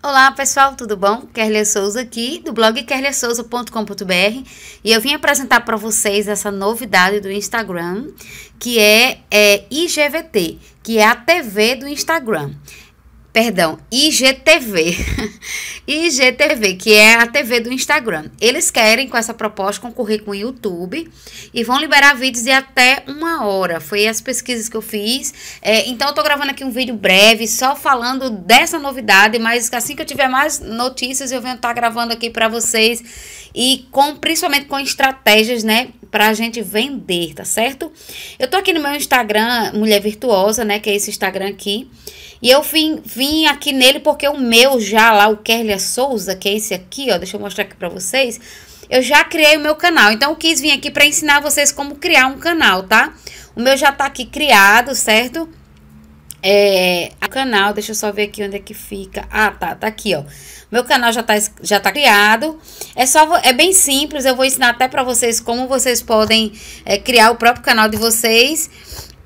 Olá pessoal, tudo bom? Kerlia Souza aqui do blog kerliasouza.com.br e eu vim apresentar para vocês essa novidade do Instagram que é, é IGVT, que é a TV do Instagram perdão, IGTV. IGTV, que é a TV do Instagram. Eles querem, com essa proposta, concorrer com o YouTube e vão liberar vídeos de até uma hora. Foi as pesquisas que eu fiz. É, então, eu tô gravando aqui um vídeo breve, só falando dessa novidade, mas assim que eu tiver mais notícias, eu venho estar tá gravando aqui para vocês e com principalmente com estratégias, né? para a gente vender, tá certo? Eu tô aqui no meu Instagram, Mulher Virtuosa, né, que é esse Instagram aqui, e eu vim, vim aqui nele porque o meu já lá, o Kerlia Souza, que é esse aqui, ó, deixa eu mostrar aqui para vocês, eu já criei o meu canal, então eu quis vir aqui para ensinar vocês como criar um canal, tá? O meu já tá aqui criado, certo? é, o canal, deixa eu só ver aqui onde é que fica. Ah, tá, tá aqui, ó. Meu canal já tá, já tá criado. É só, é bem simples, eu vou ensinar até para vocês como vocês podem é, criar o próprio canal de vocês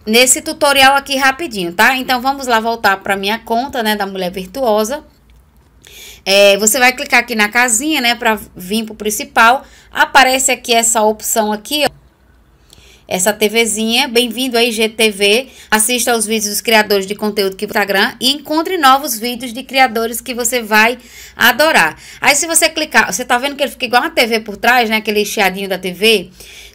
nesse tutorial aqui rapidinho, tá? Então, vamos lá voltar para minha conta, né, da Mulher Virtuosa. É, você vai clicar aqui na casinha, né, para vir pro principal. Aparece aqui essa opção aqui, ó essa TVzinha. Bem-vindo à IGTV. Assista aos vídeos dos criadores de conteúdo que Instagram e encontre novos vídeos de criadores que você vai adorar. Aí se você clicar, você tá vendo que ele fica igual uma TV por trás, né? Aquele chiadinho da TV.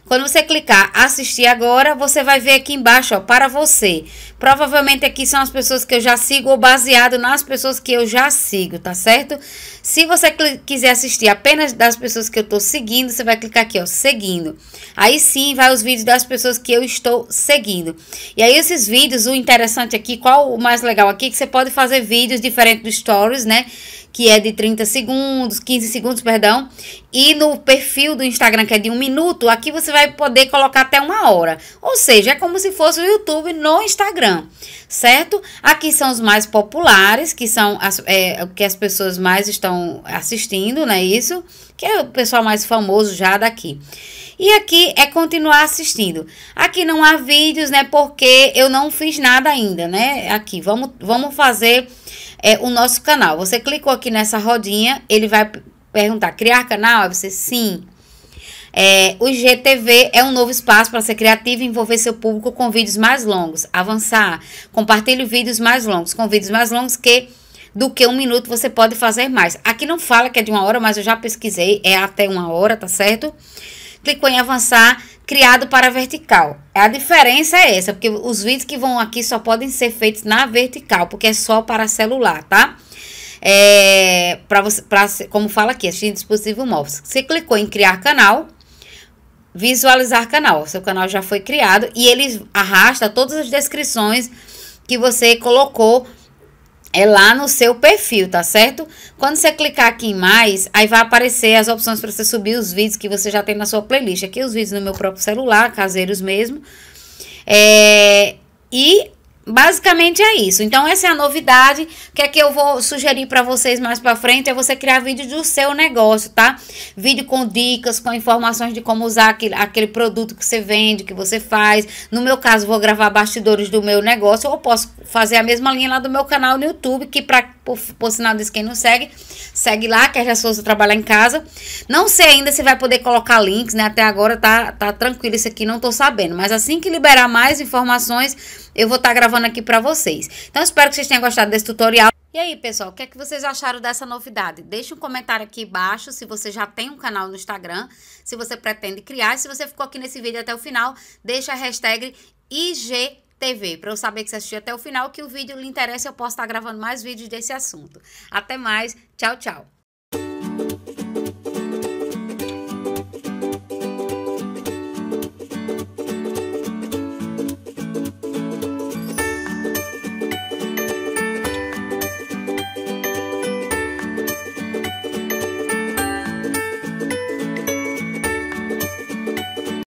Quando você clicar assistir agora, você vai ver aqui embaixo, ó, para você. Provavelmente aqui são as pessoas que eu já sigo ou baseado nas pessoas que eu já sigo, tá certo? Se você quiser assistir apenas das pessoas que eu tô seguindo, você vai clicar aqui, ó, seguindo. Aí sim, vai os vídeos das pessoas que eu estou seguindo. E aí esses vídeos, o interessante aqui, qual o mais legal aqui, que você pode fazer vídeos diferentes do Stories, né? que é de 30 segundos, 15 segundos, perdão, e no perfil do Instagram, que é de um minuto, aqui você vai poder colocar até uma hora. Ou seja, é como se fosse o YouTube no Instagram, certo? Aqui são os mais populares, que são as, é, que as pessoas mais estão assistindo, não é isso? Que é o pessoal mais famoso já daqui. E aqui é continuar assistindo. Aqui não há vídeos, né? Porque eu não fiz nada ainda, né? Aqui, vamos, vamos fazer é, o nosso canal. Você clicou aqui nessa rodinha, ele vai perguntar, criar canal? Aí você, sim. É, o IGTV é um novo espaço para ser criativo e envolver seu público com vídeos mais longos. Avançar. Compartilhe vídeos mais longos. Com vídeos mais longos que do que um minuto você pode fazer mais. Aqui não fala que é de uma hora, mas eu já pesquisei, é até uma hora, tá certo? Clicou em avançar, criado para vertical. A diferença é essa, porque os vídeos que vão aqui só podem ser feitos na vertical, porque é só para celular, tá? É, para você, pra, como fala aqui, assistir dispositivo móvel. Você clicou em criar canal, visualizar canal. Seu canal já foi criado e ele arrasta todas as descrições que você colocou é lá no seu perfil, tá certo? Quando você clicar aqui em mais, aí vai aparecer as opções para você subir os vídeos que você já tem na sua playlist. Aqui os vídeos no meu próprio celular, caseiros mesmo. É, e basicamente é isso. Então essa é a novidade. O que é que eu vou sugerir para vocês mais para frente é você criar vídeo do seu negócio, tá? Vídeo com dicas, com informações de como usar aquele, aquele produto que você vende, que você faz. No meu caso, vou gravar bastidores do meu negócio ou posso fazer a mesma linha lá do meu canal no YouTube, que para por, por sinal diz quem não segue, segue lá, que é Souza trabalhar em casa. Não sei ainda se vai poder colocar links, né? Até agora tá tá tranquilo isso aqui, não tô sabendo, mas assim que liberar mais informações, eu vou estar tá gravando aqui para vocês. Então, espero que vocês tenham gostado desse tutorial. E aí, pessoal, o que é que vocês acharam dessa novidade? Deixe um comentário aqui embaixo se você já tem um canal no Instagram, se você pretende criar. E se você ficou aqui nesse vídeo até o final, deixa a hashtag IGTV para eu saber que você assistiu até o final, que o vídeo lhe interessa, eu posso estar tá gravando mais vídeos desse assunto. Até mais, tchau, tchau.